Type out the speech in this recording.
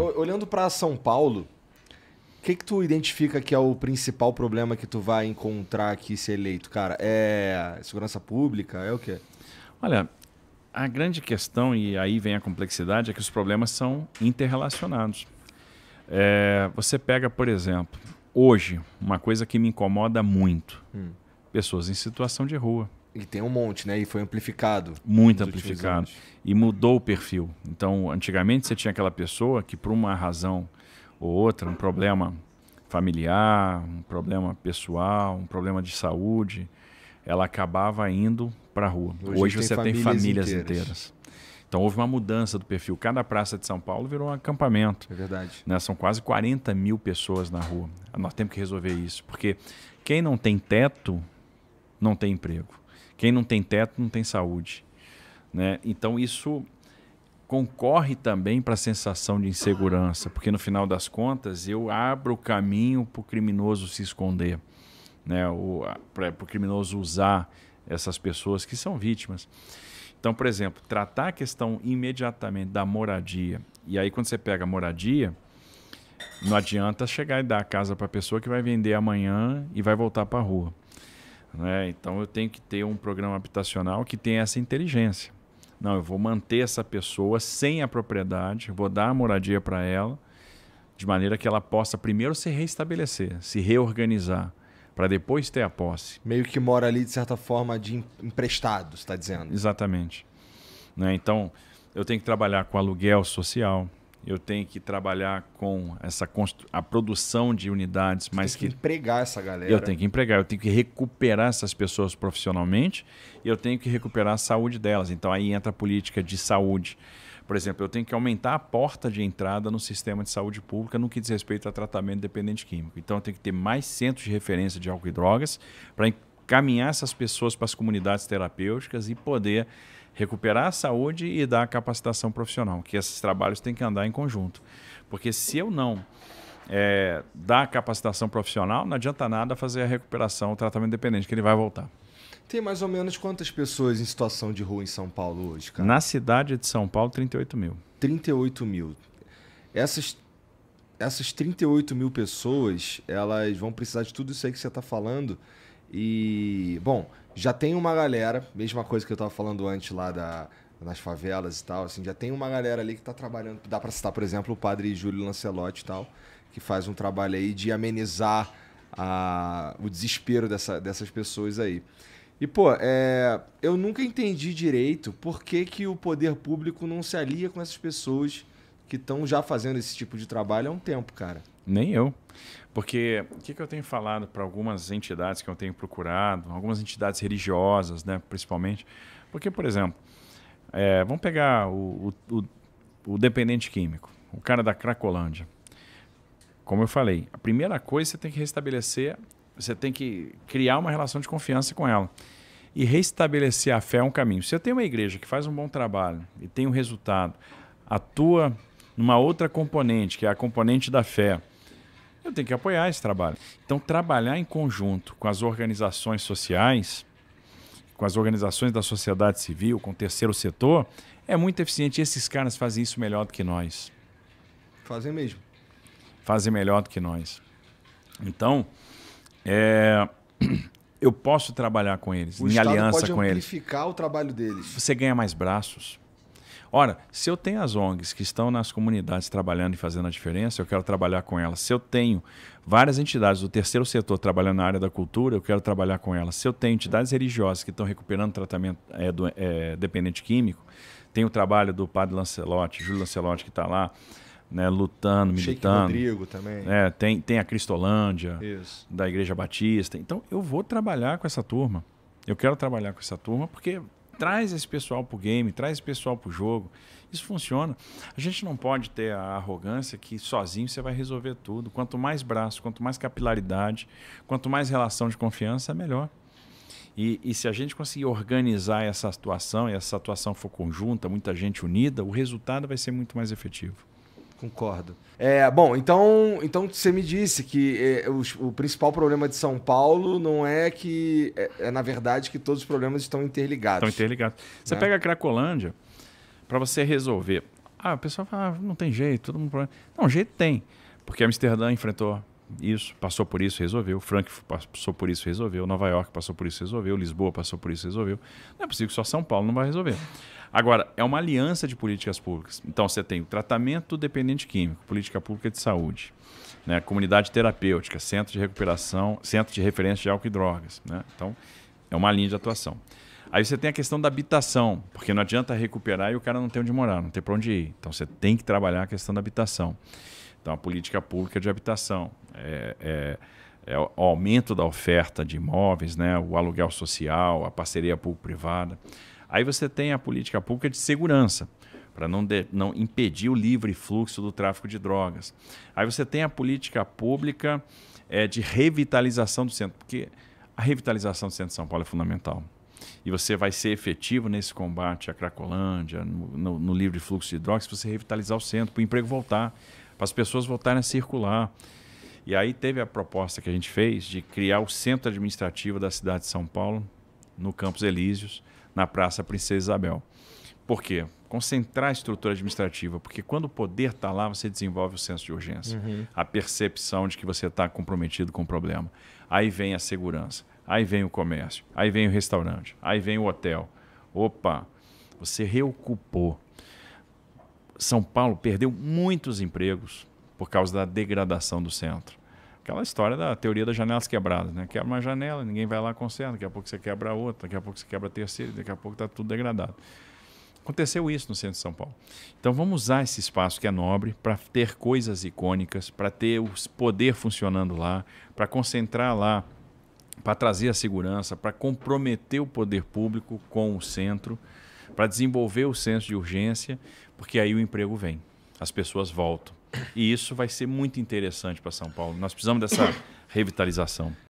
Olhando para São Paulo, o que, que tu identifica que é o principal problema que tu vai encontrar aqui se eleito, cara? É segurança pública? É o quê? Olha, a grande questão, e aí vem a complexidade, é que os problemas são interrelacionados. É, você pega, por exemplo, hoje, uma coisa que me incomoda muito: hum. pessoas em situação de rua. E tem um monte, né? E foi amplificado. Muito amplificado. E mudou o perfil. Então, antigamente você tinha aquela pessoa que, por uma razão ou outra, um problema familiar, um problema pessoal, um problema de saúde, ela acabava indo para a rua. Hoje, Hoje você tem famílias, tem famílias inteiras. inteiras. Então houve uma mudança do perfil. Cada praça de São Paulo virou um acampamento. É verdade. Né? São quase 40 mil pessoas na rua. Nós temos que resolver isso, porque quem não tem teto não tem emprego. Quem não tem teto não tem saúde. Né? Então isso concorre também para a sensação de insegurança, porque no final das contas eu abro o caminho para o criminoso se esconder, né? para o criminoso usar essas pessoas que são vítimas. Então, por exemplo, tratar a questão imediatamente da moradia. E aí, quando você pega a moradia, não adianta chegar e dar a casa para a pessoa que vai vender amanhã e vai voltar para a rua. Né? Então eu tenho que ter um programa habitacional que tenha essa inteligência. Não, eu vou manter essa pessoa sem a propriedade, vou dar a moradia para ela, de maneira que ela possa primeiro se reestabelecer, se reorganizar, para depois ter a posse. Meio que mora ali, de certa forma, de emprestado, está dizendo? Exatamente. Né? Então eu tenho que trabalhar com aluguel social, eu tenho que trabalhar com essa a produção de unidades, Você mas tem que, que empregar essa galera. Eu tenho que empregar, eu tenho que recuperar essas pessoas profissionalmente e eu tenho que recuperar a saúde delas. Então aí entra a política de saúde. Por exemplo, eu tenho que aumentar a porta de entrada no sistema de saúde pública no que diz respeito a tratamento dependente químico. Então eu tenho que ter mais centros de referência de álcool e drogas para encaminhar essas pessoas para as comunidades terapêuticas e poder recuperar a saúde e dar a capacitação profissional, que esses trabalhos têm que andar em conjunto. Porque se eu não é, dar a capacitação profissional, não adianta nada fazer a recuperação, o tratamento dependente, que ele vai voltar. Tem mais ou menos quantas pessoas em situação de rua em São Paulo hoje, cara? Na cidade de São Paulo, 38 mil. 38 mil. Essas, essas 38 mil pessoas, elas vão precisar de tudo isso aí que você está falando. E, bom, já tem uma galera, mesma coisa que eu tava falando antes lá da, nas favelas e tal, assim, já tem uma galera ali que tá trabalhando, dá para citar, por exemplo, o padre Júlio Lancelotti e tal, que faz um trabalho aí de amenizar a, o desespero dessa, dessas pessoas aí. E, pô, é, eu nunca entendi direito por que, que o poder público não se alia com essas pessoas que estão já fazendo esse tipo de trabalho há um tempo, cara. Nem eu. Porque o que, que eu tenho falado para algumas entidades que eu tenho procurado, algumas entidades religiosas, né, principalmente. Porque, por exemplo, é, vamos pegar o, o, o, dependente químico, o cara da Cracolândia. Como eu falei, a primeira coisa você tem que restabelecer, você tem que criar uma relação de confiança com ela. E restabelecer a fé é um caminho. Se eu tenho uma igreja que faz um bom trabalho e tem um resultado, atua numa outra componente, que é a componente da fé. Eu tenho que apoiar esse trabalho. Então, trabalhar em conjunto com as organizações sociais, com as organizações da sociedade civil, com o terceiro setor, é muito eficiente. E esses caras fazem isso melhor do que nós. Fazem mesmo. Fazem melhor do que nós. Então, é... eu posso trabalhar com eles, o em Estado aliança com eles. pode amplificar o trabalho deles. Você ganha mais braços. Ora, se eu tenho as ONGs que estão nas comunidades trabalhando e fazendo a diferença, eu quero trabalhar com elas. Se eu tenho várias entidades do terceiro setor trabalhando na área da cultura, eu quero trabalhar com elas. Se eu tenho entidades religiosas que estão recuperando tratamento é, do, é, dependente químico, tem o trabalho do padre Lancelotti, Júlio Lancelotti que está lá, né, lutando, militando. Sheik Rodrigo também. É, tem, tem a Cristolândia, Isso. da Igreja Batista. Então, eu vou trabalhar com essa turma. Eu quero trabalhar com essa turma porque Traz esse pessoal pro game, traz esse pessoal pro jogo. Isso funciona. A gente não pode ter a arrogância que sozinho você vai resolver tudo. Quanto mais braço, quanto mais capilaridade, quanto mais relação de confiança, melhor. E, e, se a gente conseguir organizar essa atuação e essa atuação for conjunta, muita gente unida, o resultado vai ser muito mais efetivo. Concordo. É, bom, então, então você me disse que é, o, o, principal problema de São Paulo não é que. É, é, na verdade que todos os problemas estão interligados. Estão interligados. Você né? pega a Cracolândia para você resolver. Ah, o pessoal fala, ah, não tem jeito, todo mundo problema. Não, jeito tem. Porque Amsterdã enfrentou isso, passou por isso, resolveu. Frankfurt passou por isso, resolveu. Nova York passou por isso, resolveu. Lisboa passou por isso, resolveu. Não é possível que só São Paulo não vai resolver. Agora, é uma aliança de políticas públicas. Então, você tem o tratamento dependente químico, política pública de saúde, né? comunidade terapêutica, centro de recuperação, centro de referência de álcool e drogas. Né? Então, é uma linha de atuação. Aí você tem a questão da habitação, porque não adianta recuperar e o cara não tem onde morar, não tem para onde ir. Então, você tem que trabalhar a questão da habitação. Então, a política pública de habitação, é, é, é o aumento da oferta de imóveis, né? o aluguel social, a parceria público-privada. Aí você tem a política pública de segurança, para não, não impedir o livre fluxo do tráfico de drogas. Aí você tem a política pública é, de revitalização do centro, porque a revitalização do centro de São Paulo é fundamental. E você vai ser efetivo nesse combate à Cracolândia, no, no, no livre fluxo de drogas, se você revitalizar o centro, para o emprego voltar, para as pessoas voltarem a circular. E aí teve a proposta que a gente fez de criar o centro administrativo da cidade de São Paulo, no Campos Elíseos, na Praça Princesa Isabel. Por quê? Concentrar a estrutura administrativa, porque quando o poder está lá, você desenvolve o senso de urgência, uhum. a percepção de que você está comprometido com o problema. Aí vem a segurança, aí vem o comércio, aí vem o restaurante, aí vem o hotel. Opa, você reocupou. São Paulo perdeu muitos empregos por causa da degradação do centro. Aquela história da teoria das janelas quebradas, né? Quebra uma janela, ninguém vai lá conserta, daqui a pouco você quebra outra, daqui a pouco você quebra a terceira, daqui a pouco está tudo degradado. Aconteceu isso no centro de São Paulo. Então vamos usar esse espaço que é nobre para ter coisas icônicas, para ter o poder funcionando lá, para concentrar lá, para trazer a segurança, para comprometer o poder público com o centro, para desenvolver o senso de urgência, porque aí o emprego vem, as pessoas voltam. E isso vai ser muito interessante para São Paulo. Nós precisamos dessa revitalização.